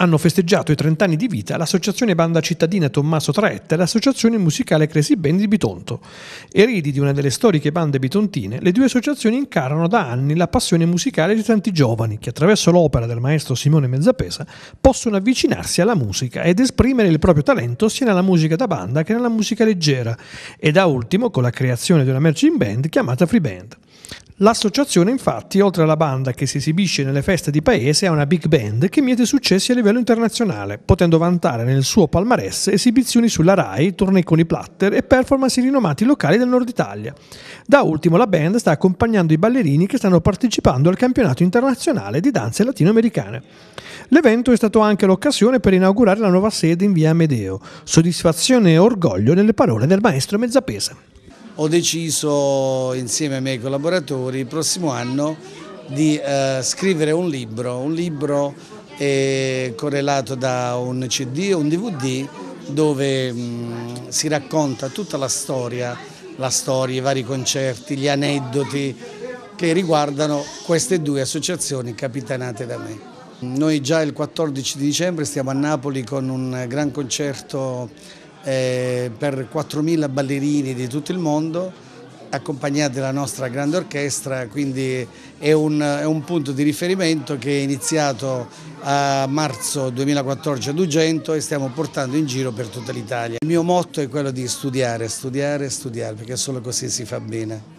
hanno festeggiato i 30 anni di vita l'associazione banda cittadina Tommaso Traetta e l'associazione musicale Crazy Band di Bitonto. Eredi di una delle storiche bande bitontine, le due associazioni incarnano da anni la passione musicale di tanti giovani che attraverso l'opera del maestro Simone Mezzapesa possono avvicinarsi alla musica ed esprimere il proprio talento sia nella musica da banda che nella musica leggera e da ultimo con la creazione di una marching band chiamata Free Band. L'associazione infatti, oltre alla banda che si esibisce nelle feste di paese, ha una big band che miete successi a livello internazionale, potendo vantare nel suo palmarès esibizioni sulla RAI, tornei con i platter e performance rinomati locali del nord Italia. Da ultimo la band sta accompagnando i ballerini che stanno partecipando al campionato internazionale di danze latinoamericane. L'evento è stato anche l'occasione per inaugurare la nuova sede in via Amedeo. Soddisfazione e orgoglio nelle parole del maestro Mezzapesa ho deciso insieme ai miei collaboratori il prossimo anno di eh, scrivere un libro, un libro eh, correlato da un CD o un DVD dove mh, mm, si racconta tutta la storia, la storia, i vari concerti, gli aneddoti che riguardano queste due associazioni capitanate da me. Noi già il 14 di dicembre stiamo a Napoli con un gran concerto eh, per 4.000 ballerini di tutto il mondo accompagnati dalla nostra grande orchestra, quindi è un, è un, punto di riferimento che è iniziato a marzo 2014 ad Ugento e stiamo portando in giro per tutta l'Italia. Il mio motto è quello di studiare, studiare, studiare, perché solo così si fa bene.